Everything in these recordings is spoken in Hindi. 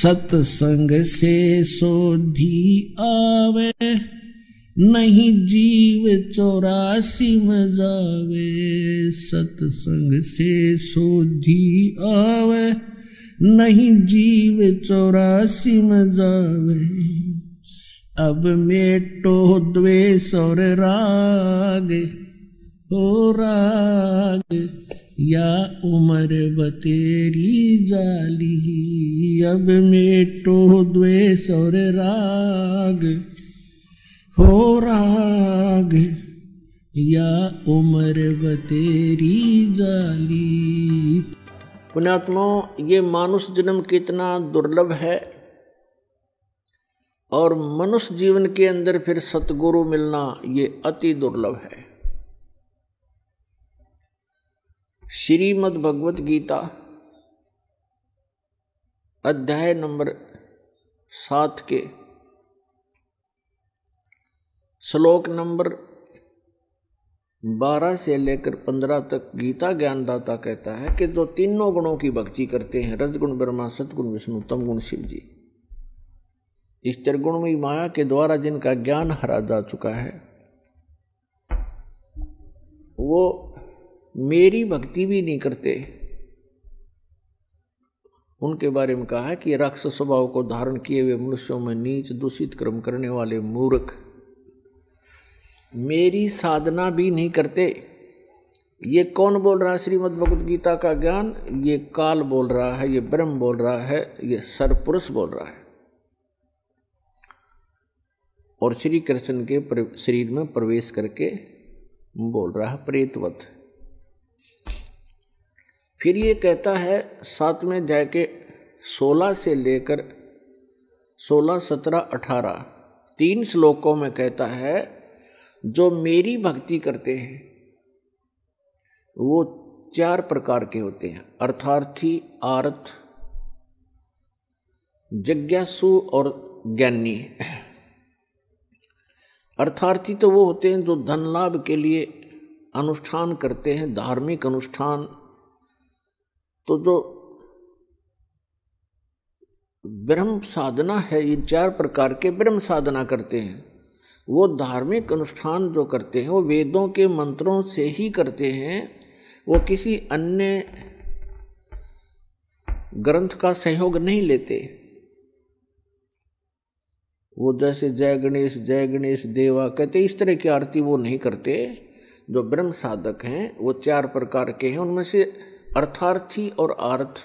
सत्संग से सोधी आवे नहीं जीव चौरासी में जावे सत्संग से सोधी आवे नहीं जीव चौरासी में जावे अब मेटो द्वेष और राग हो राग या उमर बतेरी जाली अब मेटो द्वेष और राग हो राग या उमर बतेरी जाली पुणात्मा ये मानुष जन्म कितना दुर्लभ है और मनुष्य जीवन के अंदर फिर सतगुरु मिलना ये अति दुर्लभ है श्रीमद् भगवत गीता अध्याय नंबर सात के श्लोक नंबर बारह से लेकर पंद्रह तक गीता ज्ञानदाता कहता है कि जो तीनों गुणों की भक्ति करते हैं रजगुण ब्रह्मा सदगुण विष्णु तम गुण शिव जी इस त्रिगुण में माया के द्वारा जिनका ज्ञान हरा जा चुका है वो मेरी भक्ति भी नहीं करते उनके बारे में कहा कि राक्षस स्वभाव को धारण किए हुए मनुष्यों में नीच दूषित कर्म करने वाले मूर्ख मेरी साधना भी नहीं करते ये कौन बोल रहा है श्रीमद भगवद गीता का ज्ञान ये काल बोल रहा है ये ब्रह्म बोल रहा है ये सरपुरुष बोल रहा है और श्री कृष्ण के शरीर में प्रवेश करके बोल रहा है प्रेतवत फिर ये कहता है सातवें अध्याय के सोलह से लेकर सोलह सत्रह अठारह तीन श्लोकों में कहता है जो मेरी भक्ति करते हैं वो चार प्रकार के होते हैं अर्थार्थी आर्थ जिज्ञासु और ज्ञानी अर्थार्थी तो वो होते हैं जो धन लाभ के लिए अनुष्ठान करते हैं धार्मिक अनुष्ठान तो जो ब्रह्म साधना है ये चार प्रकार के ब्रह्म साधना करते हैं वो धार्मिक अनुष्ठान जो करते हैं वो वेदों के मंत्रों से ही करते हैं वो किसी अन्य ग्रंथ का सहयोग नहीं लेते वो जैसे जय गणेश जय गणेश देवा कहते इस तरह की आरती वो नहीं करते जो ब्रह्म साधक हैं वो चार प्रकार के हैं उनमें से अर्थार्थी और अर्थ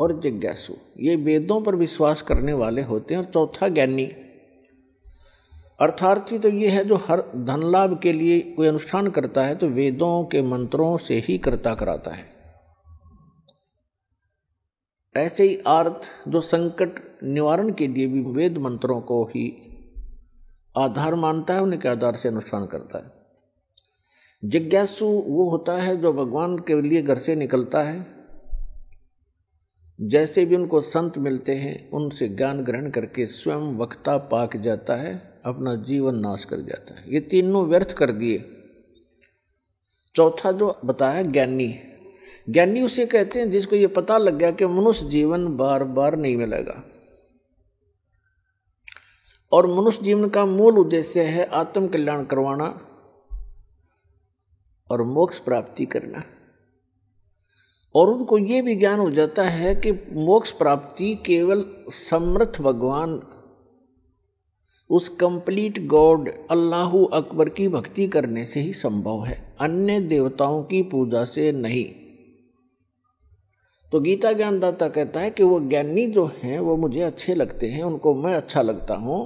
और जिज्ञासु ये वेदों पर विश्वास करने वाले होते हैं और चौथा ज्ञानी अर्थार्थी तो ये है जो हर धन लाभ के लिए कोई अनुष्ठान करता है तो वेदों के मंत्रों से ही करता कराता है ऐसे ही अर्थ जो संकट निवारण के लिए भी वेद मंत्रों को ही आधार मानता है उनके आधार से अनुष्ठान करता है जिज्ञासु वो होता है जो भगवान के लिए घर से निकलता है जैसे भी उनको संत मिलते हैं उनसे ज्ञान ग्रहण करके स्वयं वक्ता पाक जाता है अपना जीवन नाश कर जाता है ये तीनों व्यर्थ कर दिए चौथा जो बताया ज्ञानी ज्ञानी उसे कहते हैं जिसको ये पता लग गया कि मनुष्य जीवन बार बार नहीं मिलेगा और मनुष्य जीवन का मूल उद्देश्य है आत्म कल्याण करवाना और मोक्ष प्राप्ति करना और उनको ये भी ज्ञान हो जाता है कि मोक्ष प्राप्ति केवल समर्थ भगवान उस कंप्लीट गॉड अल्लाह अकबर की भक्ति करने से ही संभव है अन्य देवताओं की पूजा से नहीं तो गीता ज्ञानदाता कहता है कि वो ज्ञानी जो हैं वो मुझे अच्छे लगते हैं उनको मैं अच्छा लगता हूँ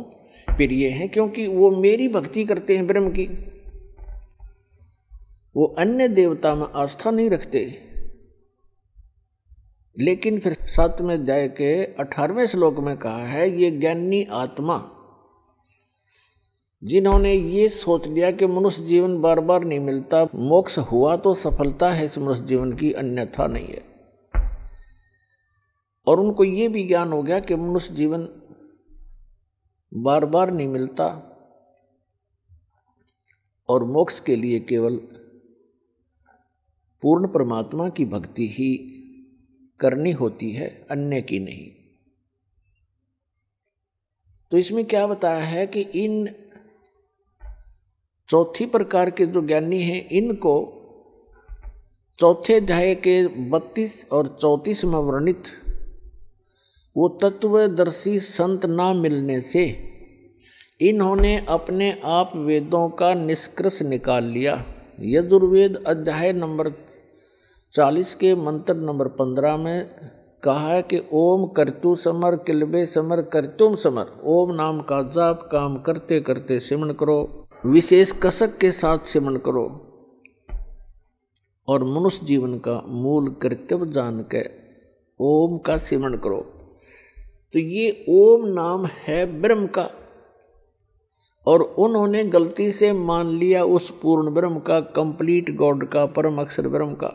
फिर ये हैं क्योंकि वो मेरी भक्ति करते हैं ब्रह्म की वो अन्य देवता में आस्था नहीं रखते लेकिन फिर सातवें अध्याय के अठारहवें श्लोक में कहा है ये ज्ञानी आत्मा जिन्होंने ये सोच लिया कि मनुष्य जीवन बार बार नहीं मिलता मोक्ष हुआ तो सफलता है इस मनुष्य जीवन की अन्यथा नहीं है और उनको ये भी ज्ञान हो गया कि मनुष्य जीवन बार बार नहीं मिलता और मोक्ष के लिए केवल पूर्ण परमात्मा की भक्ति ही करनी होती है अन्य की नहीं तो इसमें क्या बताया है कि इन चौथी प्रकार के जो ज्ञानी हैं इनको चौथे अध्याय के बत्तीस और चौंतीस में वर्णित वो तत्वदर्शी संत ना मिलने से इन्होंने अपने आप वेदों का निष्कर्ष निकाल लिया यजुर्वेद अध्याय नंबर चालीस के मंत्र नंबर पंद्रह में कहा है कि ओम करतु समर किलबे समर करतुम समर ओम नाम का जाप काम करते करते सिमण करो विशेष कसक के साथ सिमण करो और मनुष्य जीवन का मूल कर्तव्य जान के ओम का सिमरण करो तो ये ओम नाम है ब्रह्म का और उन्होंने गलती से मान लिया उस पूर्ण ब्रह्म का कंप्लीट गॉड का परम अक्षर ब्रह्म का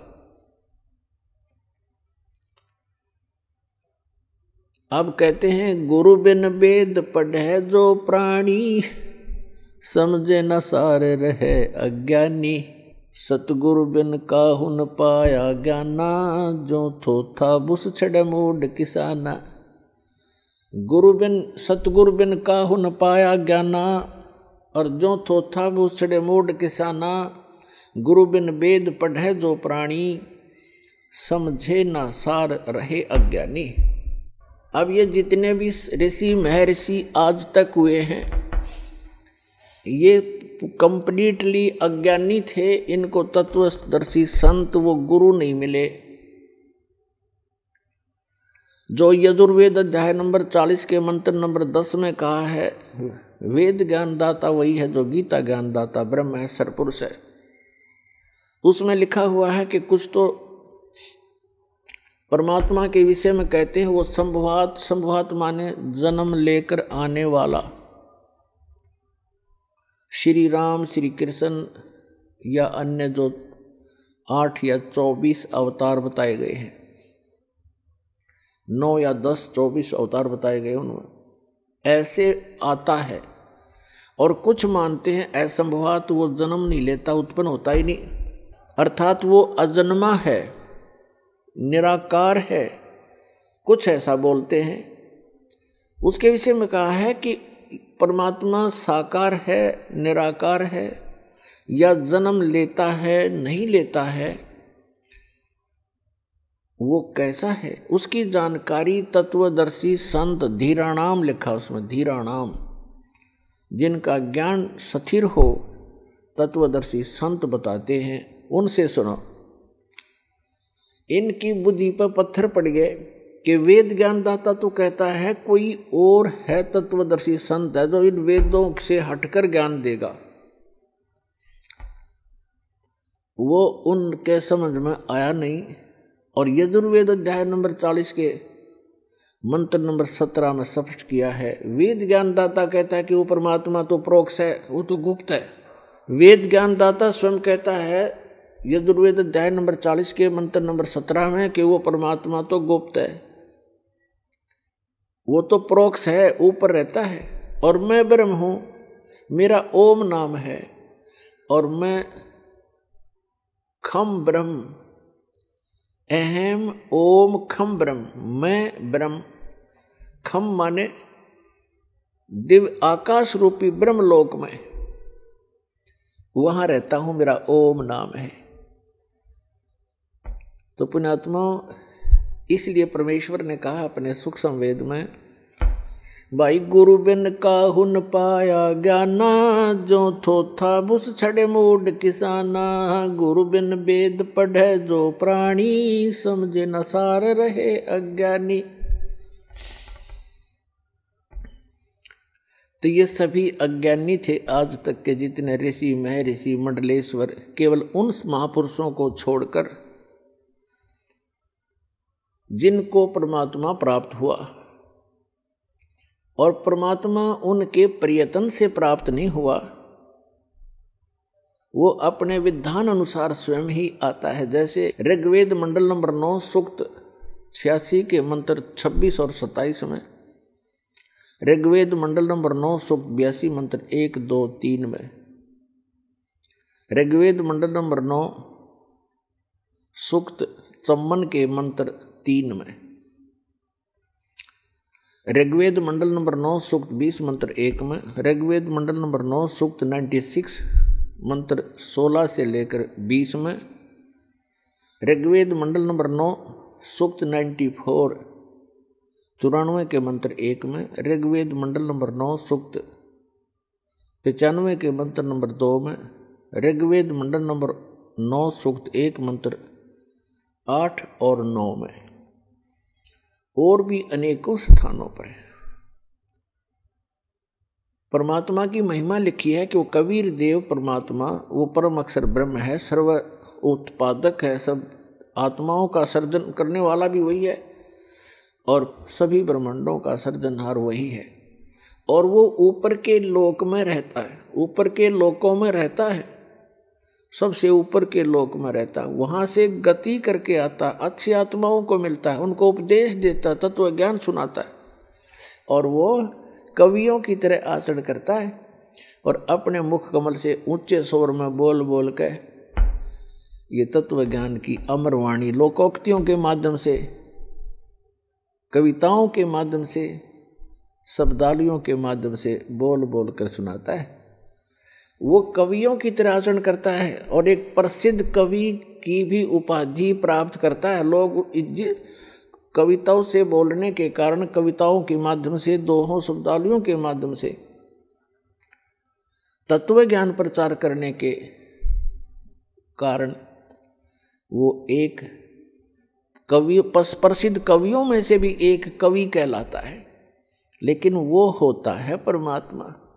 अब कहते हैं गुरु बिन वेद पढ़े जो प्राणी समझे न सार रहे अज्ञानी सतगुरु बिन काहु न पाया ज्ञाना जो थोथा बुस छड़े मूड किसाना गुरु बिन सतगुरु बिन काहु न पाया ज्ञाना और जो थोथा बुस छड़े मूड किसाना गुरु बिन वेद पढ़े जो प्राणी समझे ना सार रहे अज्ञानी अब ये जितने भी ऋषि महर्षि आज तक हुए हैं ये कंप्लीटली अज्ञानी थे इनको तत्वदर्शी संत वो गुरु नहीं मिले जो यजुर्वेद अध्याय नंबर चालीस के मंत्र नंबर दस में कहा है वेद ज्ञानदाता वही है जो गीता ज्ञानदाता ब्रह्म है सरपुरुष है उसमें लिखा हुआ है कि कुछ तो परमात्मा के विषय में कहते हैं वो संभवात संभवात माने जन्म लेकर आने वाला श्री राम श्री कृष्ण या अन्य जो आठ या चौबीस अवतार बताए गए हैं नौ या दस चौबीस अवतार बताए गए उनमें ऐसे आता है और कुछ मानते हैं असंभवात वो जन्म नहीं लेता उत्पन्न होता ही नहीं अर्थात वो अजन्मा है निराकार है कुछ ऐसा बोलते हैं उसके विषय में कहा है कि परमात्मा साकार है निराकार है या जन्म लेता है नहीं लेता है वो कैसा है उसकी जानकारी तत्वदर्शी संत धीराणाम लिखा उसमें धीराणाम जिनका ज्ञान सथिर हो तत्वदर्शी संत बताते हैं उनसे सुनो इनकी बुद्धि पर पत्थर पड़ गए कि वेद ज्ञानदाता तो कहता है कोई और है तत्वदर्शी संत है जो तो इन वेदों से हटकर ज्ञान देगा वो उनके समझ में आया नहीं और यजुर्वेद अध्याय नंबर चालीस के मंत्र नंबर सत्रह में स्पष्ट किया है वेद ज्ञानदाता कहता है कि वो परमात्मा तो प्रोक्ष है वो तो गुप्त है वेद ज्ञानदाता स्वयं कहता है यजुर्वेद अध्याय नंबर चालीस के मंत्र नंबर सत्रह में कि वो परमात्मा तो गुप्त है वो तो प्रोक्ष है ऊपर रहता है और मैं ब्रह्म हूँ मेरा ओम नाम है और मैं खम ब्रह्म अहम ओम खम ब्रह्म मैं ब्रह्म खम माने दिव्य आकाश रूपी ब्रह्म लोक में वहाँ रहता हूँ मेरा ओम नाम है तो पुण्यात्मा इसलिए परमेश्वर ने कहा अपने सुख संवेद में भाई गुरु बिन का हुन पाया ज्ञाना जो था भुस छड़े मूड किसाना गुरु बिन वेद पढ़े जो प्राणी समझे न सार रहे अज्ञानी तो ये सभी अज्ञानी थे आज तक के जितने ऋषि महर्षि मंडलेश्वर केवल उन महापुरुषों को छोड़कर जिनको परमात्मा प्राप्त हुआ और परमात्मा उनके प्रयत्न से प्राप्त नहीं हुआ वो अपने विधान अनुसार स्वयं ही आता है जैसे ऋग्वेद मंडल नंबर नौ सूक्त छियासी के मंत्र छब्बीस और सत्ताईस में ऋग्वेद मंडल नंबर नौ सूक्त बयासी मंत्र एक दो तीन में ऋग्वेद मंडल नंबर नौ सूक्त चम्बन के मंत्र तीन में ऋग्वेद मंडल नंबर नौ सूक्त बीस मंत्र एक में ऋग्वेद मंडल नंबर नौ सूक्त नाइन्टी सिक्स मंत्र सोलह से लेकर बीस में ऋग्वेद मंडल नंबर नौ सूक्त नाइन्टी फोर चौरानवे के मंत्र एक में ऋग्वेद मंडल नंबर नौ सूक्त पचानवे के मंत्र नंबर दो में ऋग्वेद मंडल नंबर नौ सूक्त एक मंत्र आठ और नौ में और भी अनेकों स्थानों पर है परमात्मा की महिमा लिखी है कि वो कबीर देव परमात्मा वो परम अक्षर ब्रह्म है सर्व उत्पादक है सब आत्माओं का सर्जन करने वाला भी वही है और सभी ब्रह्मांडों का सर्जनहार वही है और वो ऊपर के लोक में रहता है ऊपर के लोकों में रहता है सबसे ऊपर के लोक में रहता वहाँ से गति करके आता अच्छी आत्माओं को मिलता है उनको उपदेश देता तत्व ज्ञान सुनाता है और वो कवियों की तरह आचरण करता है और अपने मुख कमल से ऊंचे स्वर में बोल बोल के ये तत्व ज्ञान की अमरवाणी लोकोक्तियों के माध्यम से कविताओं के माध्यम से शब्दालियों के माध्यम से बोल बोल कर सुनाता है वो कवियों की तरह आचरण करता है और एक प्रसिद्ध कवि की भी उपाधि प्राप्त करता है लोग कविताओं से बोलने के कारण कविताओं के माध्यम से दोहों शब्दालुओं के माध्यम से तत्व ज्ञान प्रचार करने के कारण वो एक कवि प्रसिद्ध कवियों में से भी एक कवि कहलाता है लेकिन वो होता है परमात्मा